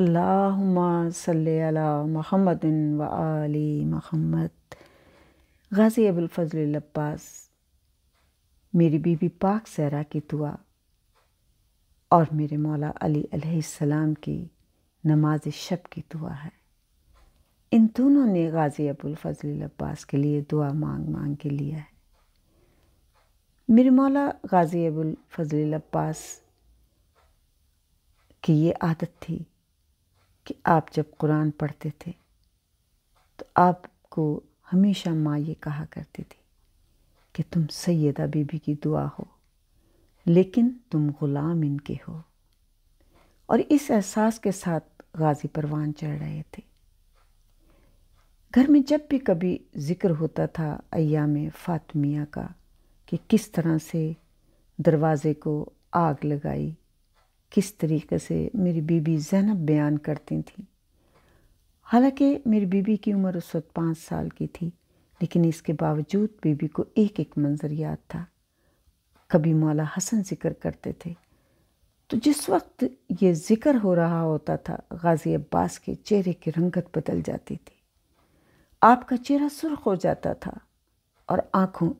अल्लाहुम्मा सल्ले अला महमद व आली महमद गाज़ी अबुलफजल अब्बास मेरी बीबी पाक सहरा की दुआ और मेरे मौला अली अलैहिस्सलाम की नमाज शब की दुआ है इन दोनों ने गाज़ी अबुलफजल अब्बास के लिए दुआ मांग मांग के लिया है मेरे मौला गाज़ी अबुलफजल अब्बास की ये आदत थी कि आप जब कुरान पढ़ते थे तो आपको हमेशा माँ ये कहा करती थी कि तुम सैदा बीबी की दुआ हो लेकिन तुम ग़ुलाम इनके हो और इस एहसास के साथ गाज़ी परवान चढ़ रहे थे घर में जब भी कभी ज़िक्र होता था अयाम फ़ातमिया का कि किस तरह से दरवाज़े को आग लगाई किस तरीके से मेरी बीबी जैनब बयान करती थी हालांकि मेरी बीबी की उम्र उस वक्त पाँच साल की थी लेकिन इसके बावजूद बीबी को एक एक मंजर याद था कभी मौला हसन जिक्र करते थे तो जिस वक्त ये जिक्र हो रहा होता था गाजी अब्बास के चेहरे की रंगत बदल जाती थी आपका चेहरा सुर्ख हो जाता था और आँखों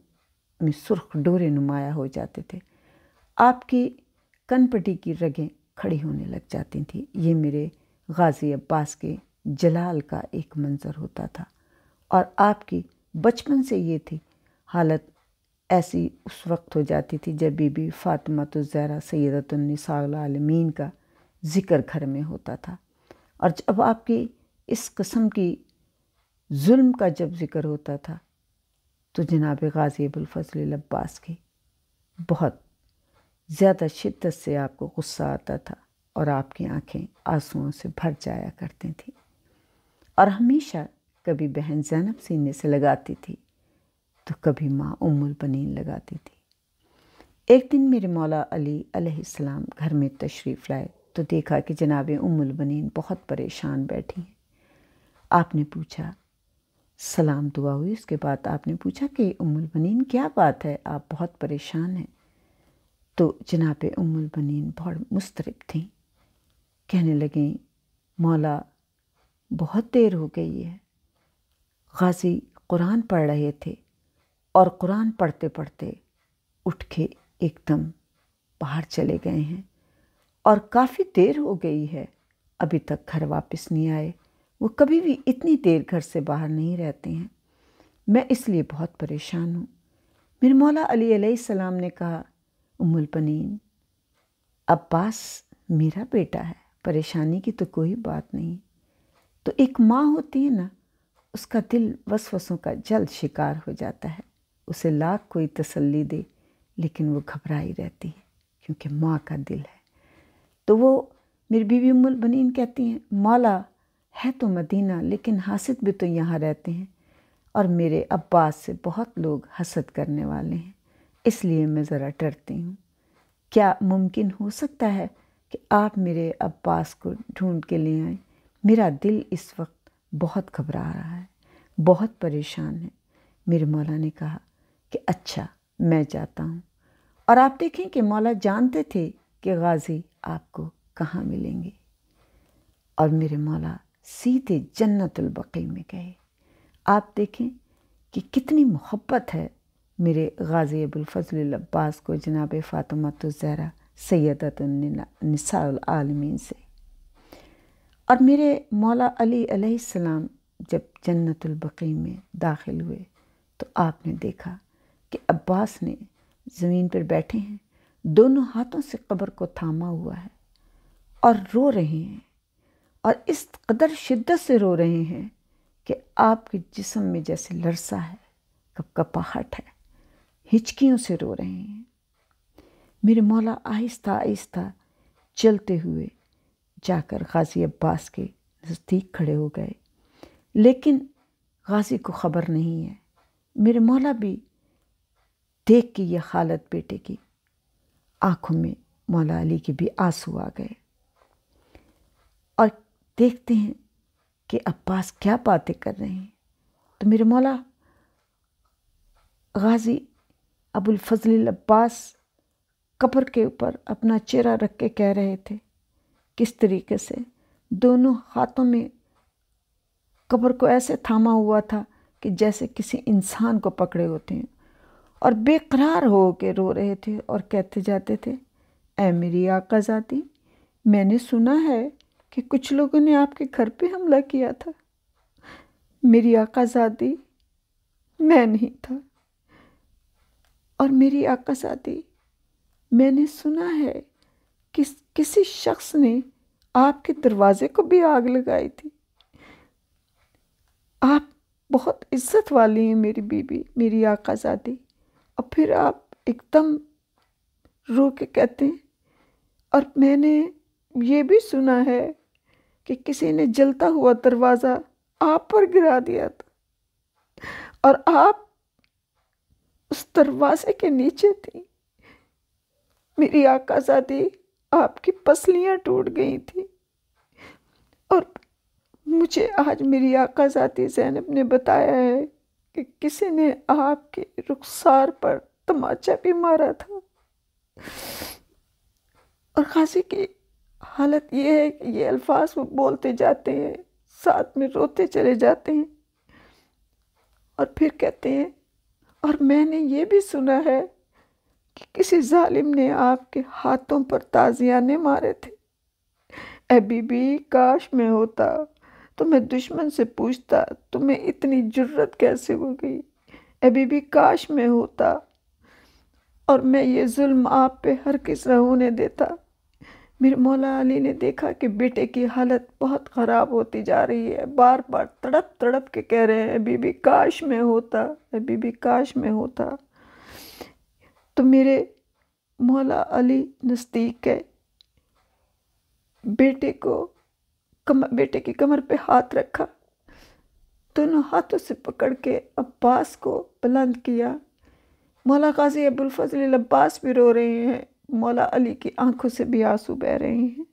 में सुर्ख डोरे नुमाया हो जाते थे आपकी कनपटी की रगें खड़ी होने लग जाती थी ये मेरे गाजी अब्बास के जलाल का एक मंज़र होता था और आपकी बचपन से ये थी हालत ऐसी उस वक्त हो जाती थी जब बीबी फातिमा तो ज़रा सैदतनिसालमीन का ज़िक्र घर में होता था और जब आपकी इस कस्म की जुल्म का जब ज़िक्र होता था तो जनाब गाजी अबुलफजल अब्बास की बहुत ज़्यादा शिद्दत से आपको गुस्सा आता था और आपकी आंखें आंसुओं से भर जाया करती थी और हमेशा कभी बहन जैनब सीने से लगाती थी तो कभी माँ उमुल बनीन लगाती थी एक दिन मेरे मौला अली अलैहिस्सलाम घर में तशरीफ़ लाए तो देखा कि जनाब उमुल बनीन बहुत परेशान बैठी हैं आपने पूछा सलाम दुआ हुई उसके बाद आपने पूछा कि उमुल बनीन क्या बात है आप बहुत परेशान हैं तो जनाब उमुल बनीन बहुत मुस्तरब थी कहने लगें मौला बहुत देर हो गई है गाजी कुरान पढ़ रहे थे और कुरान पढ़ते पढ़ते उठ के एकदम बाहर चले गए हैं और काफ़ी देर हो गई है अभी तक घर वापस नहीं आए वो कभी भी इतनी देर घर से बाहर नहीं रहते हैं मैं इसलिए बहुत परेशान हूँ मेरे मौला अली सलाम ने कहा उमुल पनीन अब्बास मेरा बेटा है परेशानी की तो कोई बात नहीं तो एक माँ होती है ना उसका दिल वसवसों का जल्द शिकार हो जाता है उसे लाख कोई तसल्ली दे लेकिन वो घबराई रहती है क्योंकि माँ का दिल है तो वो मेरी बीवी उमुल बनीन कहती हैं मौला है तो मदीना लेकिन हासिद भी तो यहाँ रहते हैं और मेरे अब्बास से बहुत लोग हसद करने वाले हैं इसलिए मैं ज़रा डरती हूँ क्या मुमकिन हो सकता है कि आप मेरे अब्बास को ढूंढ के ले आए मेरा दिल इस वक्त बहुत घबरा रहा है बहुत परेशान है मेरे मौला ने कहा कि अच्छा मैं जाता हूँ और आप देखें कि मौला जानते थे कि गाजी आपको कहाँ मिलेंगे और मेरे मौला सीधे जन्नतुल बकी में गए आप देखें कि कितनी मोहब्बत है मेरे गाजी अबुलफजल अब्बास को जनाब फ़ातमत ज़हरा सैदतमीन से और मेरे मौला अली सलाम जब जन्नतुल्बकी में दाखिल हुए तो आपने देखा कि अब्बास ने ज़मीन पर बैठे हैं दोनों हाथों से कब्र को थामा हुआ है और रो रहे हैं और इस कदर शिद्दत से रो रहे हैं कि आपके जिसम में जैसे लरसा है कपाहट है हिचकियों से रो रहे हैं मेरे मौला आहिस्ता आहिस्ता चलते हुए जाकर गाजी अब्बास के नज़दीक खड़े हो गए लेकिन गाजी को ख़बर नहीं है मेरे मौला भी देख के यह हालत बेटे की आंखों में मौला अली के भी आंसू आ गए और देखते हैं कि अब्बास क्या बातें कर रहे हैं तो मेरे मौला गाजी फजल अब्बास कब्र के ऊपर अपना चेहरा रख के कह रहे थे किस तरीके से दोनों हाथों में कब्र को ऐसे थामा हुआ था कि जैसे किसी इंसान को पकड़े होते हैं और बेकरार हो के रो रहे थे और कहते जाते थे ए मेरी आकाजाती मैंने सुना है कि कुछ लोगों ने आपके घर पे हमला किया था मेरी आकाजादी मैं नहीं था और मेरी आकाशादी मैंने सुना है कि किसी शख्स ने आपके दरवाजे को भी आग लगाई थी आप बहुत इज्जत वाली हैं मेरी बीबी मेरी आकाशादी और फिर आप एकदम रो के कहते हैं और मैंने ये भी सुना है कि किसी ने जलता हुआ दरवाज़ा आप पर गिरा दिया था और आप उस दरवाजे के नीचे थी मेरी आकाजादी आपकी पसलियाँ टूट गई थी और मुझे आज मेरी आकाजादी जैनब ने बताया है कि किसी ने आपके रुखसार पर तमाचा भी मारा था और खांसी की हालत यह है कि ये अल्फाज वो बोलते जाते हैं साथ में रोते चले जाते हैं और फिर कहते हैं और मैंने ये भी सुना है कि किसी जालिम ने आपके हाथों पर ताजियाने मारे थे अभी भी काश मैं होता तो मैं दुश्मन से पूछता तुम्हें इतनी जुर्रत कैसे हो गई अभी भी काश मैं होता और मैं ये जुल्म आप पे हर किस रहूने देता मेरे मौला अली ने देखा कि बेटे की हालत बहुत ख़राब होती जा रही है बार बार तड़प तड़प के कह रहे हैं बीबी काश में होता बीबी काश में होता तो मेरे मौला अली नज़दीक है बेटे को कम बेटे की कमर पे हाथ रखा दोनों हाथों से पकड़ के अब्बास को बुलंद किया मौला काजी अबुलफजल अब्बास भी रो रहे हैं मौला अली की आंखों से भी आंसू बह रहे हैं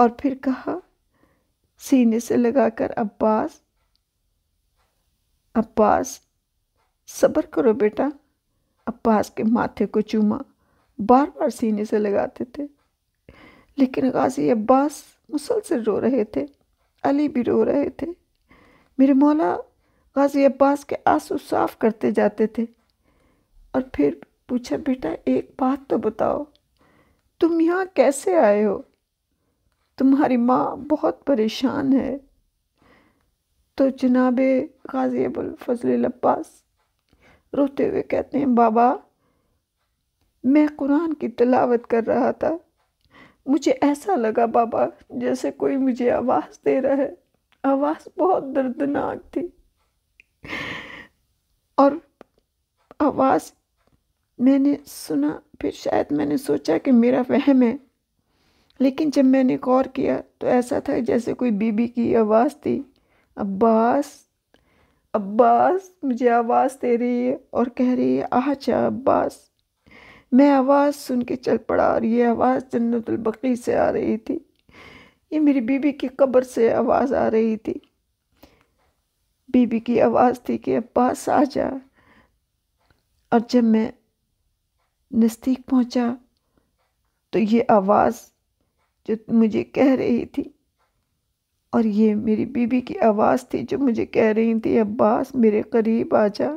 और फिर कहा सीने से लगाकर अब्बास अब्बास सब्र करो बेटा अब्बास के माथे को चूमा बार बार सीने से लगाते थे लेकिन गाजी अब्बास मुसलसल रो रहे थे अली भी रो रहे थे मेरे मौला गाजी अब्बास के आंसू साफ करते जाते थे और फिर पूछा बेटा एक बात तो बताओ तुम यहाँ कैसे आए हो तुम्हारी माँ बहुत परेशान है तो जनाब गाजी फजल अब्बास रोते हुए कहते हैं बाबा मैं कुरान की तलावत कर रहा था मुझे ऐसा लगा बाबा जैसे कोई मुझे आवाज़ दे रहा है आवाज़ बहुत दर्दनाक थी और आवाज़ मैंने सुना फिर शायद मैंने सोचा कि मेरा वहम है लेकिन जब मैंने गौर किया तो ऐसा था जैसे कोई बीबी की आवाज़ थी अब्बास अब्बास मुझे आवाज़ दे रही है और कह रही है आचा अब्बास मैं आवाज़ सुन के चल पड़ा और ये आवाज़ जन्नतुलबकी से आ रही थी ये मेरी बीबी की कब्र से आवाज़ आ रही थी बीबी की आवाज़ थी कि अब्बास आ जा और जब मैं नज़दीक पहुंचा तो ये आवाज़ जो मुझे कह रही थी और ये मेरी बीबी की आवाज़ थी जो मुझे कह रही थी अब्बास मेरे करीब आ जा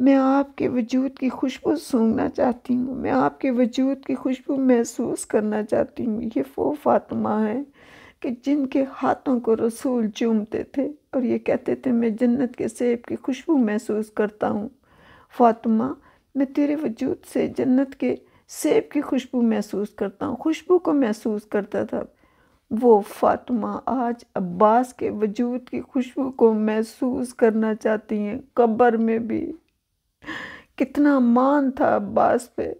मैं आपके वजूद की खुशबू सूंघना चाहती हूँ मैं आपके वजूद की खुशबू महसूस करना चाहती हूँ ये वो फातिमा है कि जिनके हाथों को रसूल चूमते थे और ये कहते थे मैं जन्नत के सेब की खुशबू महसूस करता हूँ फातिमा मैं तेरे वजूद से जन्नत के सेब की खुशबू महसूस करता हूँ खुशबू को महसूस करता था वो फातिमा आज अब्बास के वजूद की खुशबू को महसूस करना चाहती हैं कब्र में भी कितना मान था अब्बास पे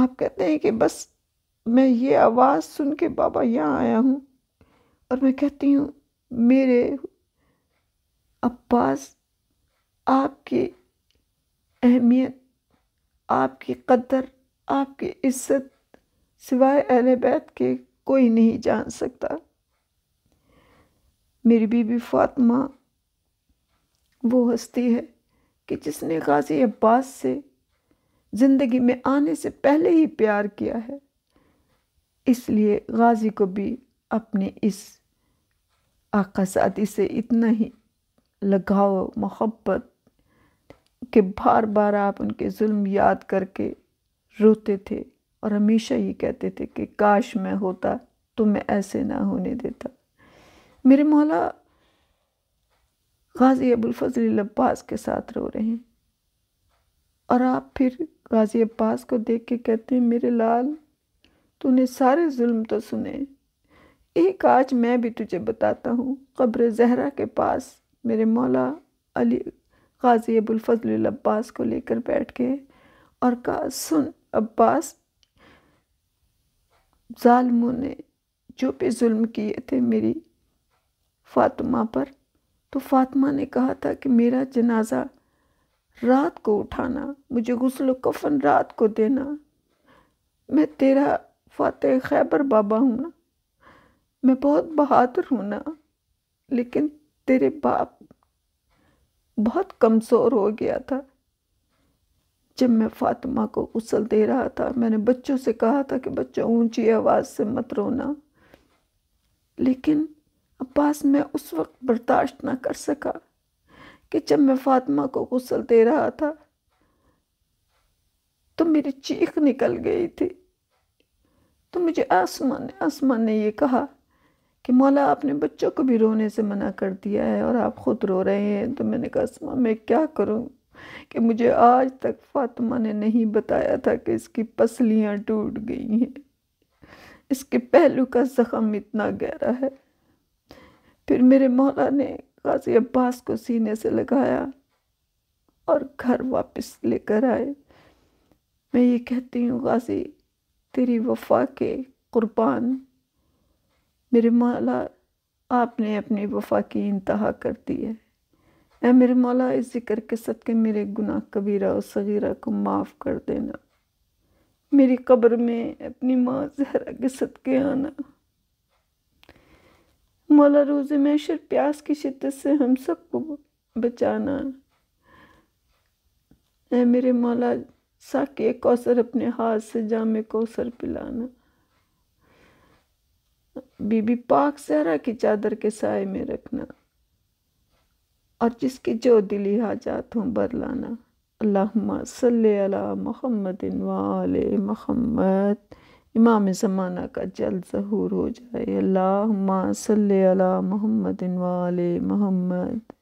आप कहते हैं कि बस मैं ये आवाज़ सुन के बाबा यहाँ आया हूँ और मैं कहती हूँ मेरे अब्बास आपकी अहमियत आपकी कदर आपकी इज्जत सिवाय अहल बैत के कोई नहीं जान सकता मेरी बीबी फातिमा वो हस्ती है कि जिसने गाजी अब्बास से ज़िंदगी में आने से पहले ही प्यार किया है इसलिए गाजी को भी अपने इस आकाशादी से इतना ही लगाव मोहब्बत कि बार बार आप उनके जुल्म याद करके रोते थे और हमेशा ये कहते थे कि काश मैं होता तो मैं ऐसे ना होने देता मेरे मौला गाज़ी अबुलफजल अब्बास के साथ रो रहे हैं और आप फिर गाज़ी अब्बास को देख के कहते हैं मेरे लाल तूने सारे जुल्म तो सुने एक आज मैं भी तुझे बताता हूँ कब्र जहरा के पास मेरे मौला अली गाजी अबुलफजल अब्बास को लेकर बैठ गए और कहा सुन अब्बास ालमों ने जो भी जुल्म किए थे मेरी फातिमा पर तो फातिमा ने कहा था कि मेरा जनाजा रात को उठाना मुझे गुसल कफन रात को देना मैं तेरा फातह खैबर बाबा हूँ ना मैं बहुत बहादुर हूँ ना लेकिन तेरे बाप बहुत कमज़ोर हो गया था जब मैं फातिमा को उसल दे रहा था मैंने बच्चों से कहा था कि बच्चों ऊंची आवाज़ से मत रोना लेकिन अब्बास मैं उस वक्त बर्दाश्त ना कर सका कि जब मैं फातिमा को गुसल दे रहा था तो मेरी चीख निकल गई थी तो मुझे आसमान आसमान ने ये कहा कि मौला आपने बच्चों को भी रोने से मना कर दिया है और आप ख़ुद रो रहे हैं तो मैंने कहा असमा मैं क्या करूं कि मुझे आज तक फातिमा ने नहीं बताया था कि इसकी पसलियां टूट गई हैं इसके पहलू का ज़ख़म इतना गहरा है फिर मेरे मौला ने गाजी अब्बास को सीने से लगाया और घर वापस लेकर आए मैं ये कहती हूँ गाजी तेरी वफा के कुर्बान मेरे मौला आपने अपनी वफा की इंतहा कर दी है ए मेरे मौला इस जिक्र के सदक़े मेरे गुनाह कबीरा और सगीरा को माफ़ कर देना मेरी कब्र में अपनी माँ जहरा के सदक़े आना मौला रोज़ में शर प्यास की शिद्दत से हम सबको बचाना ए मेरे मौला साके कौसर अपने हाथ से जामे कौसर पिलाना बीबी पाक सहरा की चादर के साय में रखना और जिसकी जो दिली हाजात हों बरलाना अल्लाह सल महमद वाल मोहम्मद इमाम ज़माना का जल्द ज़हूर हो जाए अल्लाह सल महमद वाल मोहम्मद